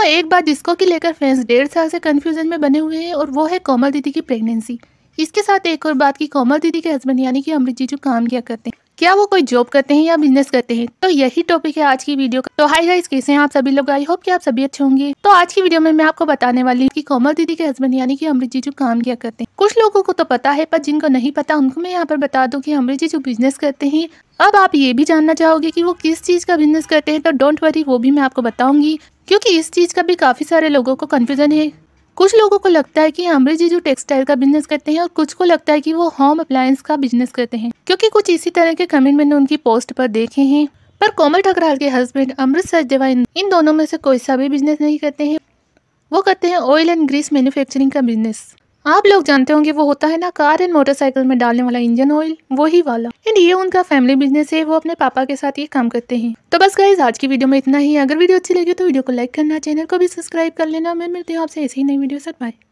तो एक बात जिसको की लेकर फैंस डेढ़ साल से कन्फ्यूजन में बने हुए हैं और वो है कोमल दीदी की प्रेगनेंसी इसके साथ एक और बात की कोमल दीदी के हस्बैंड यानी कि अमृत जीजू काम किया करते हैं क्या वो कोई जॉब करते हैं या बिजनेस करते हैं तो यही टॉपिक है आज की वीडियो का तो हाई गाइस कैसे हैं आप सभी लोग आई होप कि आप सभी अच्छे होंगे तो आज की वीडियो में मैं आपको बताने वाली हूँ कि कोमल दीदी के हस्बैंड यानी कि अमृत जी जो काम क्या करते हैं कुछ लोगों को तो पता है पर जिनको नहीं पता उनको मैं यहाँ पर बता दूँ की अमृत जी जो बिजनेस करते हैं अब आप ये भी जानना चाहोगे की वो किस चीज़ का बिजनेस करते हैं तो डोंट वरी वो भी मैं आपको बताऊंगी क्योंकि इस चीज़ का भी काफ़ी सारे लोगों को कन्फ्यूजन है कुछ लोगों को लगता है कि अमृत जी जो टेक्सटाइल का बिजनेस करते हैं और कुछ को लगता है कि वो होम अप्लायंस का बिजनेस करते हैं क्योंकि कुछ इसी तरह के कमेंट मैंने उनकी पोस्ट पर देखे हैं पर कोमल ठकराल के हस्बैंड अमृत सचदेवा इन दोनों में से कोई सा भी बिजनेस नहीं करते हैं वो करते हैं ऑयल एंड ग्रीस मैन्युफैक्चरिंग का बिजनेस आप लोग जानते होंगे वो होता है ना कार एंड मोटरसाइकिल में डालने वाला इंजन ऑयल वही वाला एंड ये उनका फैमिली बिजनेस है वो अपने पापा के साथ ये काम करते हैं तो बस गाइज आज की वीडियो में इतना ही अगर वीडियो अच्छी लगी तो वीडियो को लाइक करना चैनल को भी सब्सक्राइब कर लेना मैं मिलती हूँ आपसे ऐसी नई वीडियो सर बाय